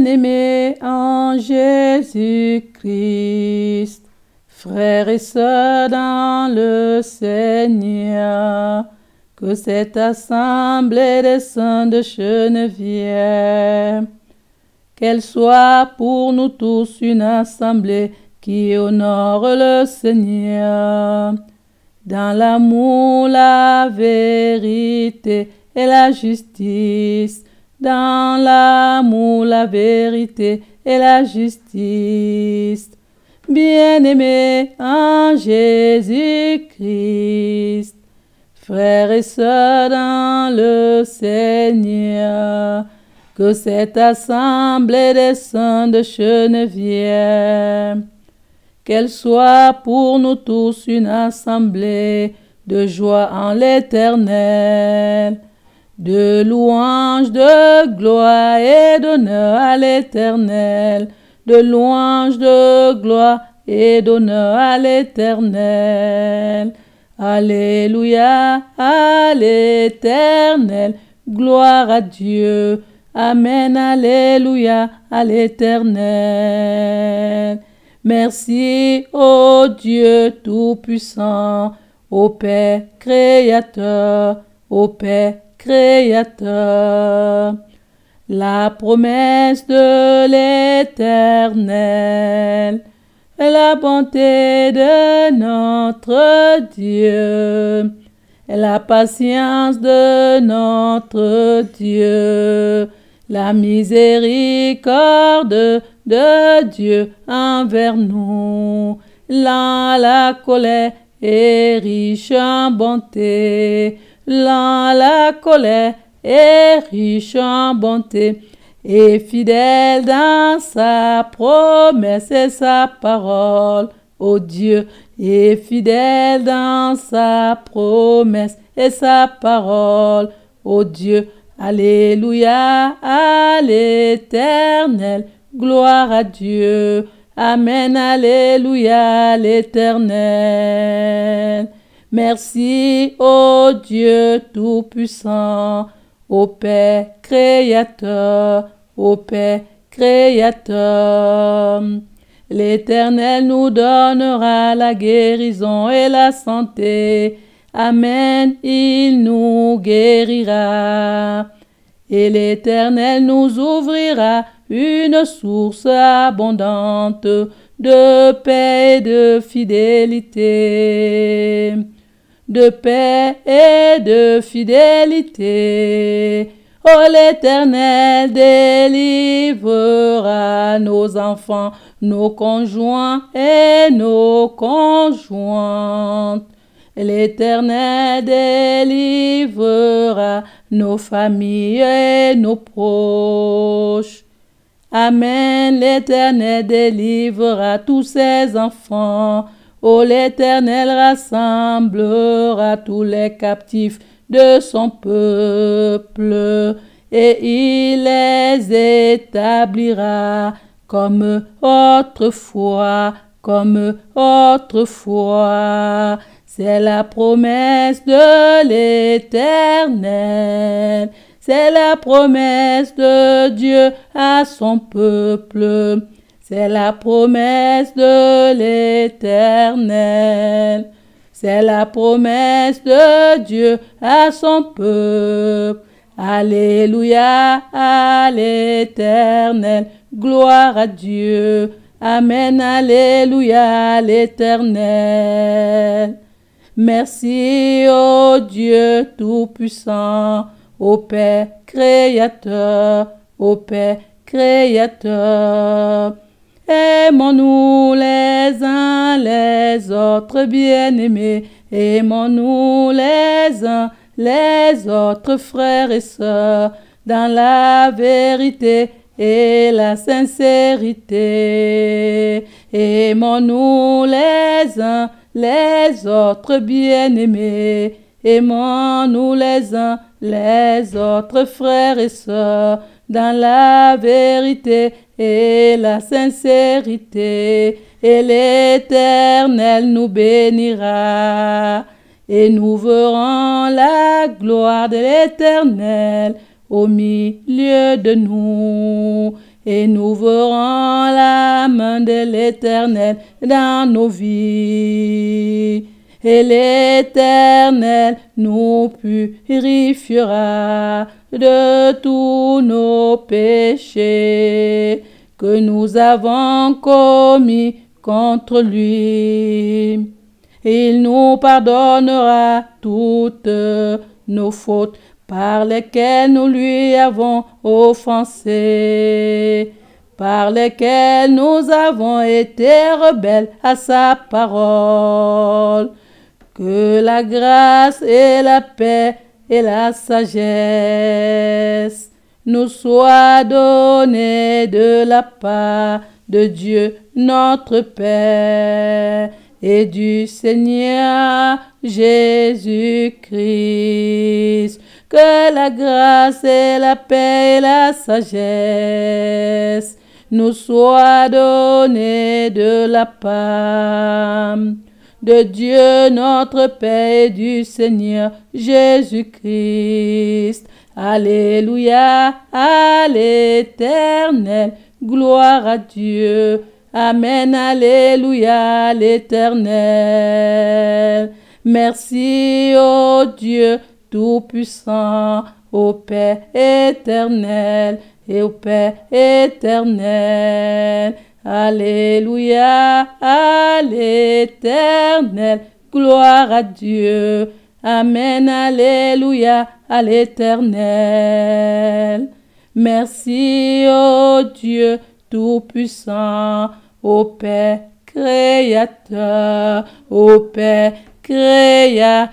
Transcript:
bien-aimés en Jésus-Christ, frères et sœurs dans le Seigneur, que cette assemblée des saints de Geneviève, qu'elle soit pour nous tous une assemblée qui honore le Seigneur, dans l'amour, la vérité et la justice dans l'amour, la vérité et la justice. bien aimé en Jésus-Christ, frères et sœurs dans le Seigneur, que cette assemblée des saints de Geneviève, qu'elle soit pour nous tous une assemblée de joie en l'éternel de louange, de gloire et d'honneur à l'Éternel. De louange, de gloire et d'honneur à l'Éternel. Alléluia à l'Éternel. Gloire à Dieu. Amen. Alléluia à l'Éternel. Merci, ô Dieu Tout-Puissant, ô Père Créateur, ô Père Créateur. La promesse de l'Éternel est la bonté de notre Dieu la patience de notre Dieu, la miséricorde de Dieu envers nous, la colère et riche en bonté lent la colère et riche en bonté, et fidèle dans sa promesse et sa parole. Ô Dieu, et fidèle dans sa promesse et sa parole. Ô Dieu, Alléluia à l'éternel, gloire à Dieu. Amen, Alléluia à l'éternel. Merci, ô Dieu Tout-Puissant, ô Père Créateur, ô Père Créateur. L'Éternel nous donnera la guérison et la santé. Amen, il nous guérira. Et l'Éternel nous ouvrira une source abondante de paix et de fidélité de paix et de fidélité. Oh, l'Éternel délivrera nos enfants, nos conjoints et nos conjointes. L'Éternel délivrera nos familles et nos proches. Amen, l'Éternel délivrera tous ses enfants Oh, l'Éternel rassemblera tous les captifs de son peuple, et il les établira comme autrefois, comme autrefois. C'est la promesse de l'Éternel, c'est la promesse de Dieu à son peuple. C'est la promesse de l'Éternel. C'est la promesse de Dieu à son peuple. Alléluia à l'Éternel. Gloire à Dieu. Amen. Alléluia à l'Éternel. Merci, ô Dieu Tout-Puissant, au Père Créateur, au Père Créateur. Aimons-nous les uns les autres bien-aimés, aimons-nous les uns les autres frères et sœurs dans la vérité et la sincérité. Aimons-nous les uns les autres bien-aimés, aimons-nous les uns les autres frères et sœurs dans la vérité et la sincérité, et l'Éternel nous bénira. Et nous verrons la gloire de l'Éternel au milieu de nous. Et nous verrons la main de l'Éternel dans nos vies et l'Éternel nous purifiera de tous nos péchés que nous avons commis contre lui. Il nous pardonnera toutes nos fautes par lesquelles nous lui avons offensé, par lesquelles nous avons été rebelles à sa parole. Que la grâce et la paix et la sagesse nous soient données de la part de Dieu notre Père et du Seigneur Jésus-Christ. Que la grâce et la paix et la sagesse nous soient données de la part de Dieu notre Père et du Seigneur Jésus-Christ. Alléluia à l'éternel, gloire à Dieu. Amen, Alléluia à l'éternel. Merci, ô Dieu Tout-Puissant, ô Père éternel, et au Père éternel. Alléluia à l'éternel, gloire à Dieu. Amen, Alléluia à l'éternel. Merci, ô Dieu Tout-Puissant, ô Père Créateur, ô Père Créateur.